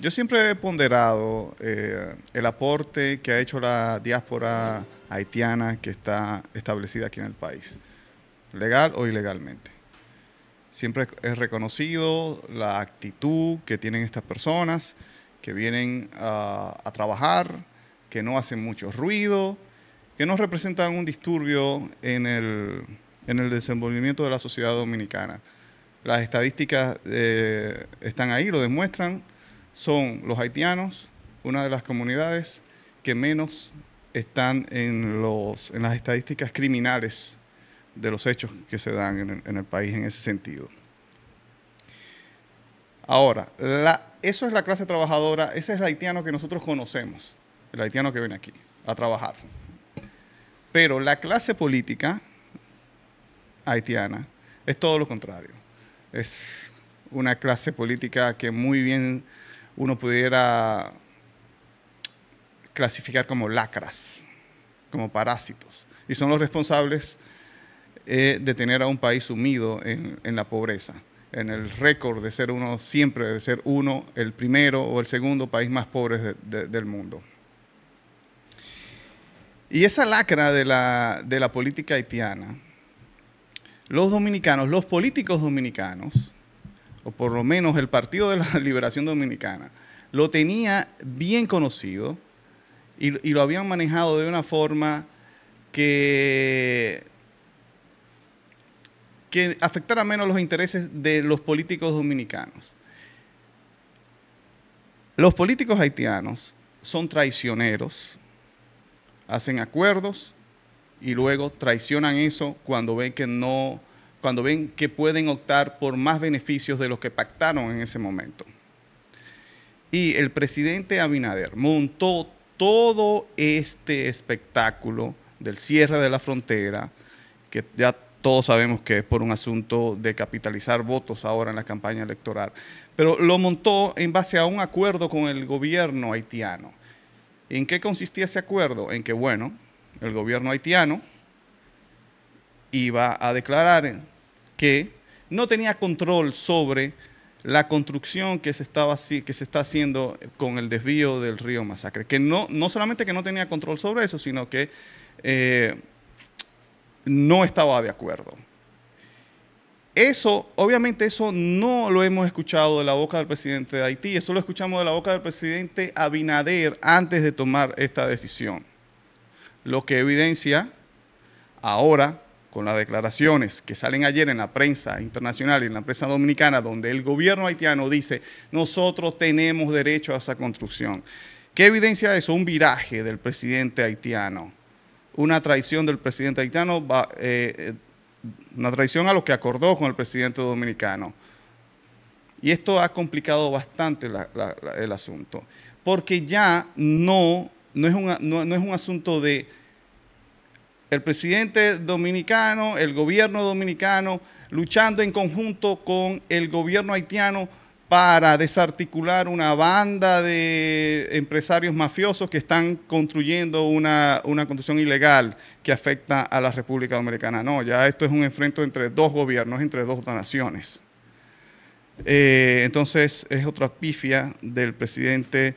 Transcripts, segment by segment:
Yo siempre he ponderado eh, el aporte que ha hecho la diáspora haitiana que está establecida aquí en el país, legal o ilegalmente. Siempre he reconocido la actitud que tienen estas personas que vienen a trabajar, que no hacen mucho ruido, que no representan un disturbio en el, en desenvolvimiento de la sociedad dominicana. Las estadísticas eh, están ahí, lo demuestran son los haitianos, una de las comunidades que menos están en, los, en las estadísticas criminales de los hechos que se dan en el, país en ese sentido. Ahora, eso es la clase trabajadora, ese es el haitiano que nosotros conocemos, el haitiano que viene aquí a trabajar. Pero la clase política haitiana es todo lo contrario. Es una clase política que muy bien uno pudiera clasificar como lacras, como parásitos. Y son los responsables eh, de tener a un país sumido en, la pobreza, en el récord de ser uno, siempre de ser uno, el primero o el segundo país más pobre del mundo. Y esa lacra de la política haitiana, los dominicanos, los políticos dominicanos, o por lo menos el Partido de la Liberación Dominicana, lo tenía bien conocido y, lo habían manejado de una forma que, que afectara menos los intereses de los políticos dominicanos. Los políticos haitianos son traicioneros, hacen acuerdos y luego traicionan eso cuando ven que no cuando ven que pueden optar por más beneficios de los que pactaron en ese momento. Y el presidente Abinader montó todo este espectáculo del cierre de la frontera, que ya todos sabemos que es por un asunto de capitalizar votos ahora en la campaña electoral, pero lo montó en base a un acuerdo con el gobierno haitiano. ¿En qué consistía ese acuerdo? En que, bueno, el gobierno haitiano iba a declarar que no tenía control sobre la construcción que se, estaba, que se está haciendo con el desvío del río Masacre. Que no, no solamente que no tenía control sobre eso, sino que eh, no estaba de acuerdo. Eso, obviamente eso no lo hemos escuchado de la boca del presidente de Haití, eso lo escuchamos de la boca del presidente Abinader antes de tomar esta decisión. Lo que evidencia ahora con las declaraciones que salen ayer en la prensa internacional y en la prensa dominicana, donde el gobierno haitiano dice, nosotros tenemos derecho a esa construcción. ¿Qué evidencia eso? Un viraje del presidente haitiano, una traición del presidente haitiano, eh, una traición a lo que acordó con el presidente dominicano. Y esto ha complicado bastante el asunto, porque ya no, no, es, no es un asunto de el presidente dominicano, el gobierno dominicano, luchando en conjunto con el gobierno haitiano para desarticular una banda de empresarios mafiosos que están construyendo una, construcción ilegal que afecta a la República Dominicana. No, ya esto es un enfrento entre dos gobiernos, entre dos naciones. Eh, entonces es otra pifia del presidente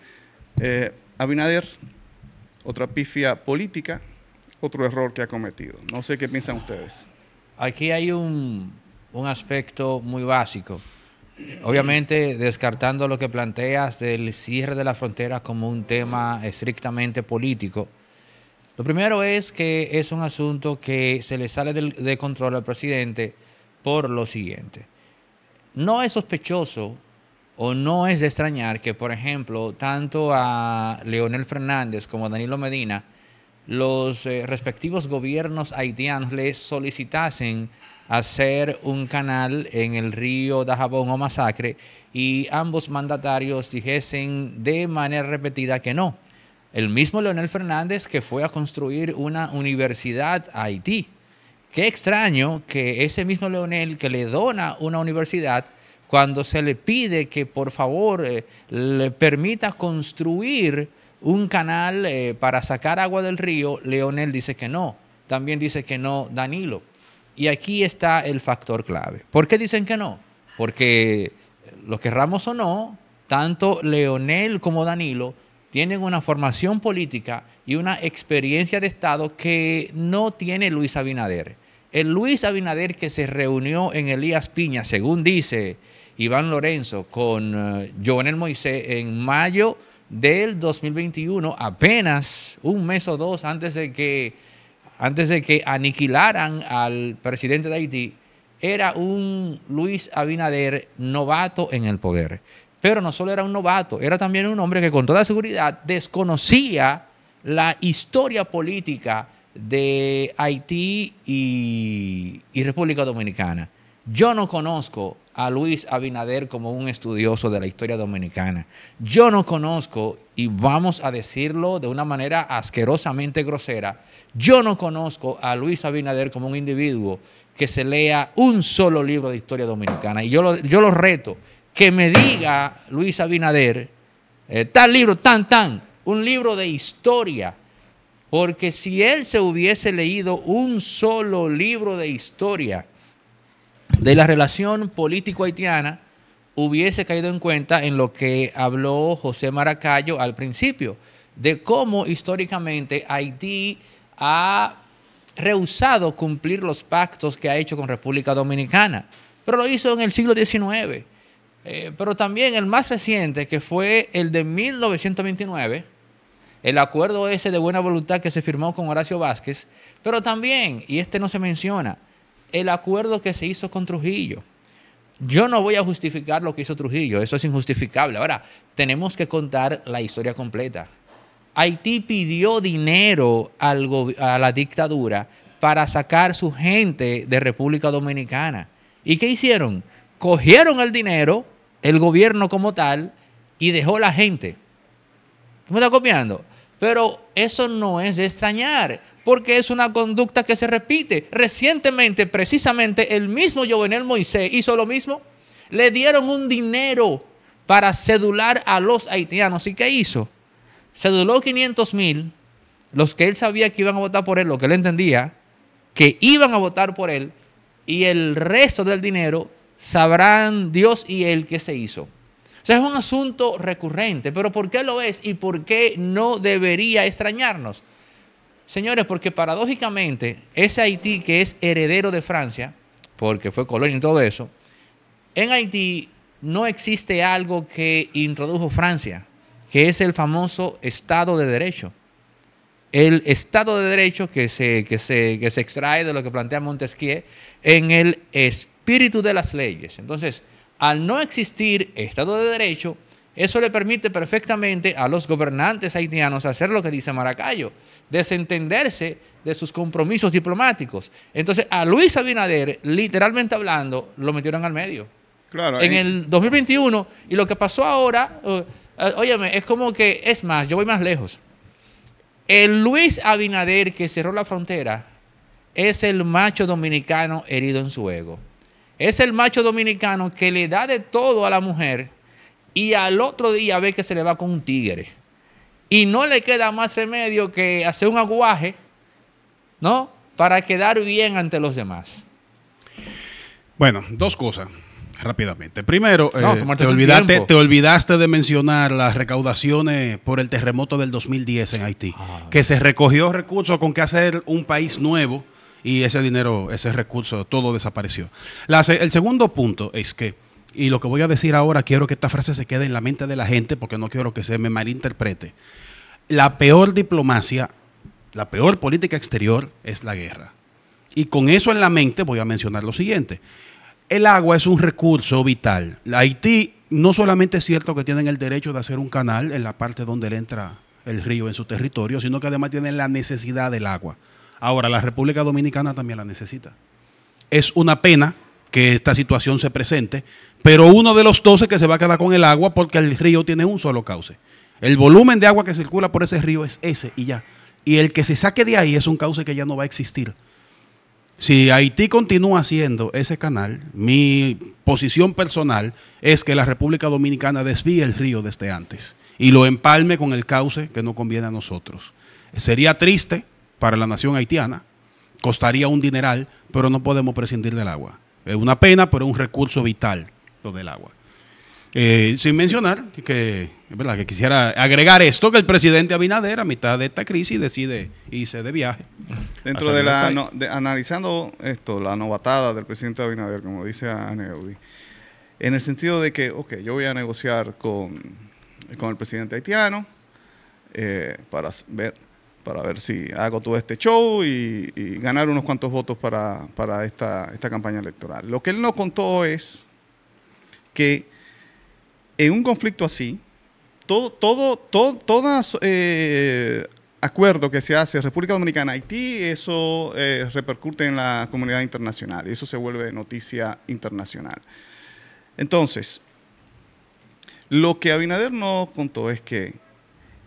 eh, Abinader, otra pifia política otro error que ha cometido. No sé qué piensan ustedes. Aquí hay un, aspecto muy básico. Obviamente, descartando lo que planteas del cierre de la frontera como un tema estrictamente político, lo primero es que es un asunto que se le sale de control al presidente por lo siguiente. No es sospechoso o no es de extrañar que, por ejemplo, tanto a Leonel Fernández como a Danilo Medina, los eh, respectivos gobiernos haitianos les solicitasen hacer un canal en el río Dajabón o Masacre y ambos mandatarios dijesen de manera repetida que no. El mismo Leonel Fernández que fue a construir una universidad a Haití. Qué extraño que ese mismo Leonel que le dona una universidad, cuando se le pide que por favor eh, le permita construir un canal eh, para sacar agua del río, Leonel dice que no. También dice que no Danilo. Y aquí está el factor clave. ¿Por qué dicen que no? Porque lo querramos o no, tanto Leonel como Danilo tienen una formación política y una experiencia de Estado que no tiene Luis Abinader. El Luis Abinader que se reunió en Elías Piña, según dice Iván Lorenzo, con uh, Jovenel Moisés en mayo del 2021, apenas un mes o dos antes de que, antes de que aniquilaran al presidente de Haití, era un Luis Abinader novato en el poder. Pero no solo era un novato, era también un hombre que con toda seguridad desconocía la historia política de Haití y, y República Dominicana. Yo no conozco a Luis Abinader como un estudioso de la historia dominicana. Yo no conozco, y vamos a decirlo de una manera asquerosamente grosera, yo no conozco a Luis Abinader como un individuo que se lea un solo libro de historia dominicana. Y yo lo, yo reto, que me diga Luis Abinader, eh, tal libro, tan, tan, un libro de historia. Porque si él se hubiese leído un solo libro de historia, de la relación político-haitiana hubiese caído en cuenta en lo que habló José Maracayo al principio, de cómo históricamente Haití ha rehusado cumplir los pactos que ha hecho con República Dominicana, pero lo hizo en el siglo XIX. Eh, pero también el más reciente, que fue el de 1929, el acuerdo ese de buena voluntad que se firmó con Horacio Vázquez, pero también, y este no se menciona, el acuerdo que se hizo con Trujillo. Yo no voy a justificar lo que hizo Trujillo, eso es injustificable. Ahora, tenemos que contar la historia completa. Haití pidió dinero a la dictadura para sacar su gente de República Dominicana. ¿Y qué hicieron? Cogieron el dinero, el gobierno como tal, y dejó la gente. ¿Me está copiando? Pero eso no es de extrañar porque es una conducta que se repite. Recientemente, precisamente, el mismo Jovenel Moisés hizo lo mismo. Le dieron un dinero para cedular a los haitianos. ¿Y qué hizo? Ceduló 500 mil, los que él sabía que iban a votar por él, lo que él entendía, que iban a votar por él, y el resto del dinero sabrán Dios y él que se hizo. O sea, es un asunto recurrente, pero ¿por qué lo es y por qué no debería extrañarnos? Señores, porque paradójicamente ese Haití que es heredero de Francia, porque fue colonia y todo eso, en Haití no existe algo que introdujo Francia, que es el famoso Estado de Derecho. El Estado de Derecho que se, se, que se extrae de lo que plantea Montesquieu en el espíritu de las leyes. Entonces, al no existir Estado de Derecho, eso le permite perfectamente a los gobernantes haitianos hacer lo que dice Maracayo, desentenderse de sus compromisos diplomáticos. Entonces, a Luis Abinader, literalmente hablando, lo metieron al medio. Claro, en el 2021, y lo que pasó ahora, eh, eh, óyeme, es como que, es más, yo voy más lejos. El Luis Abinader que cerró la frontera es el macho dominicano herido en su ego. Es el macho dominicano que le da de todo a la mujer y al otro día ve que se le va con un tigre. Y no le queda más remedio que hacer un aguaje, ¿no? Para quedar bien ante los demás. Bueno, dos cosas rápidamente. Primero, eh, te, olvidaste, de mencionar las recaudaciones por el terremoto del 2010 en Haití, ah. que se recogió recursos con que hacer un país nuevo y ese dinero, ese recurso, todo desapareció. el segundo punto es que y lo que voy a decir ahora, quiero que esta frase se quede en la mente de la gente porque no quiero que se me malinterprete. La peor diplomacia, la peor política exterior es la guerra. Y con eso en la mente voy a mencionar lo siguiente. El agua es un recurso vital. La Haití no solamente es cierto que tienen el derecho de hacer un canal en la parte donde le entra el río en su territorio, sino que además tienen la necesidad del agua. Ahora, la República Dominicana también la necesita. Es una pena que esta situación se presente, pero uno de los 12 que se va a quedar con el agua porque el río tiene un solo cauce. El volumen de agua que circula por ese río es ese y ya. Y el que se saque de ahí es un cauce que ya no va a existir. Si Haití continúa haciendo ese canal, mi posición personal es que la República Dominicana desvíe el río desde antes y lo empalme con el cauce que no conviene a nosotros. Sería triste para la nación haitiana, costaría un dineral, pero no podemos prescindir del agua. Es una pena, pero es un recurso vital lo del agua. Eh, sin mencionar que, es verdad, que quisiera agregar esto, que el presidente Abinader a mitad de esta crisis decide irse de viaje. Dentro de la, analizando esto, la novatada del presidente Abinader, como dice Aneudi, en el sentido de que, ok, yo voy a negociar con, el presidente haitiano eh, para ver para ver si hago todo este show y, ganar unos cuantos votos para, esta, campaña electoral. Lo que él no contó es que en un conflicto así, todo, todo, todo eh, acuerdo que se hace República Dominicana, Haití, eso eh, repercute en la comunidad internacional y eso se vuelve noticia internacional. Entonces, lo que Abinader nos contó es que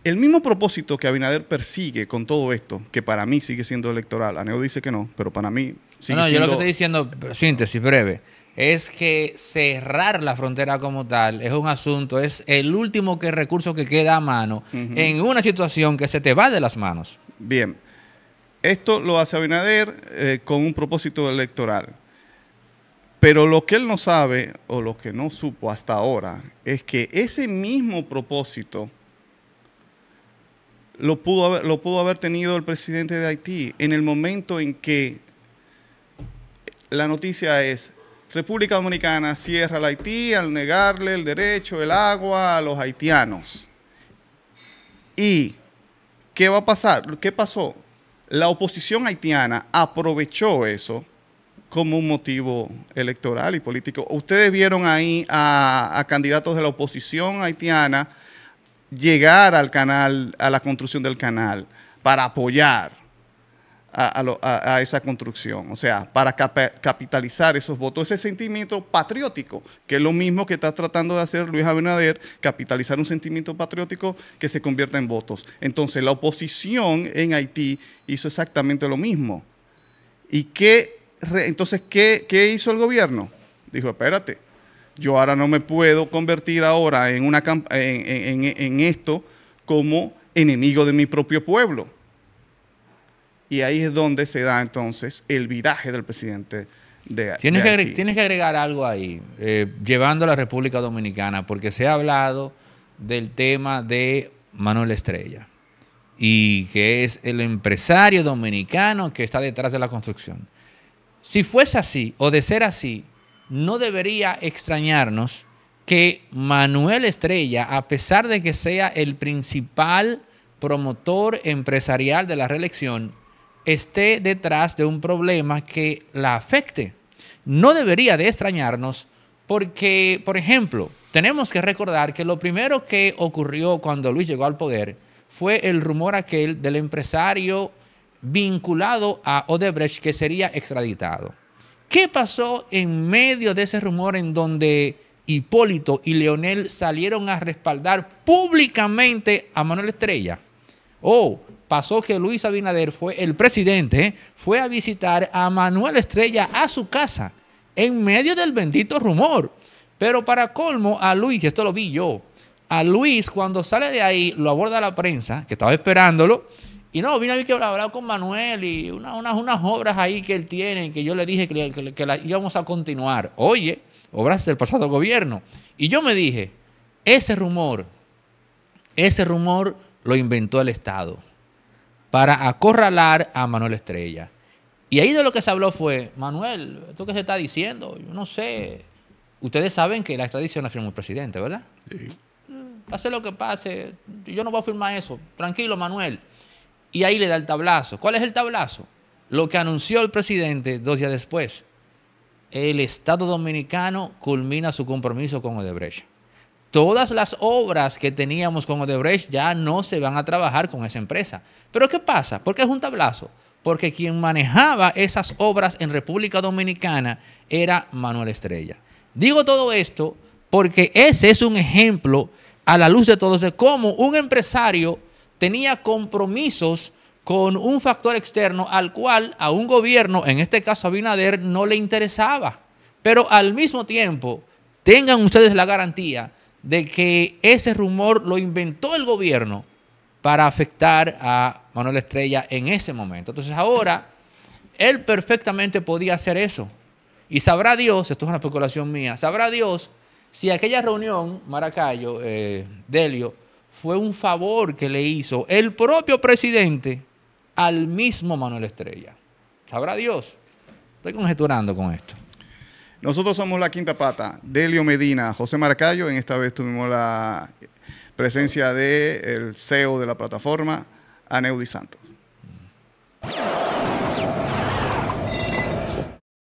el mismo propósito que Abinader persigue con todo esto, que para mí sigue siendo electoral, Aneo dice que no, pero para mí sigue no, no, yo lo que estoy diciendo, síntesis breve, es que cerrar la frontera como tal es un asunto, es el último recurso que queda a mano en una situación que se te va de las manos. Bien, esto lo hace Abinader eh, con un propósito electoral. Pero lo que él no sabe o lo que no supo hasta ahora es que ese mismo propósito lo pudo, haber, lo pudo haber tenido el presidente de Haití en el momento en que la noticia es República Dominicana cierra el Haití al negarle el derecho, el agua a los haitianos. ¿Y qué va a pasar? ¿Qué pasó? La oposición haitiana aprovechó eso como un motivo electoral y político. Ustedes vieron ahí a candidatos de la oposición haitiana llegar al canal, a la construcción del canal, para apoyar a, esa construcción, o sea, para capitalizar esos votos, ese sentimiento patriótico, que es lo mismo que está tratando de hacer Luis Abinader, capitalizar un sentimiento patriótico que se convierta en votos. Entonces, la oposición en Haití hizo exactamente lo mismo. ¿Y qué, entonces, ¿qué, qué hizo el gobierno? Dijo, espérate, yo ahora no me puedo convertir ahora en, una, en, esto como enemigo de mi propio pueblo. Y ahí es donde se da entonces el viraje del presidente de, tienes, que tienes, que, agregar algo ahí, eh, llevando a la República Dominicana, porque se ha hablado del tema de Manuel Estrella, y que es el empresario dominicano que está detrás de la construcción. Si fuese así, o de ser así, no debería extrañarnos que Manuel Estrella, a pesar de que sea el principal promotor empresarial de la reelección, esté detrás de un problema que la afecte. No debería de extrañarnos porque, por ejemplo, tenemos que recordar que lo primero que ocurrió cuando Luis llegó al poder fue el rumor aquel del empresario vinculado a Odebrecht que sería extraditado. ¿Qué pasó en medio de ese rumor en donde Hipólito y Leonel salieron a respaldar públicamente a Manuel Estrella? O oh, pasó que Luis Abinader fue el presidente, fue a visitar a Manuel Estrella a su casa en medio del bendito rumor. Pero para colmo, a Luis, esto lo vi yo, a Luis cuando sale de ahí lo aborda la prensa, que estaba esperándolo, y no, vine a ver que hablaba con Manuel y unas, unas obras ahí que él tiene, que yo le dije que, las íbamos a continuar. Oye, obras del pasado gobierno. Y yo me dije, ese rumor, ese rumor lo inventó el Estado para acorralar a Manuel Estrella. Y ahí de lo que se habló fue, Manuel, ¿tú qué se está diciendo? Yo no sé. Ustedes saben que la extradición la firmó el presidente, ¿verdad? Sí. Pase lo que pase, yo no voy a firmar eso. Tranquilo, Manuel y ahí le da el tablazo. ¿Cuál es el tablazo? Lo que anunció el presidente dos días después. El Estado Dominicano culmina su compromiso con Odebrecht. Todas las obras que teníamos con Odebrecht ya no se van a trabajar con esa empresa. ¿Pero qué pasa? ¿Por qué es un tablazo. Porque quien manejaba esas obras en República Dominicana era Manuel Estrella. Digo todo esto porque ese es un ejemplo a la luz de todos de cómo un empresario tenía compromisos con un factor externo al cual a un gobierno, en este caso a Binader, no le interesaba. Pero al mismo tiempo, tengan ustedes la garantía de que ese rumor lo inventó el gobierno para afectar a Manuel Estrella en ese momento. Entonces ahora, él perfectamente podía hacer eso. Y sabrá Dios, esto es una especulación mía, sabrá Dios si aquella reunión, Maracayo, eh, Delio, fue un favor que le hizo el propio presidente al mismo Manuel Estrella. Sabrá Dios. Estoy conjeturando con esto. Nosotros somos la quinta pata. Delio Medina, José marcallo En esta vez tuvimos la presencia del el CEO de la plataforma, Aneudi Santos.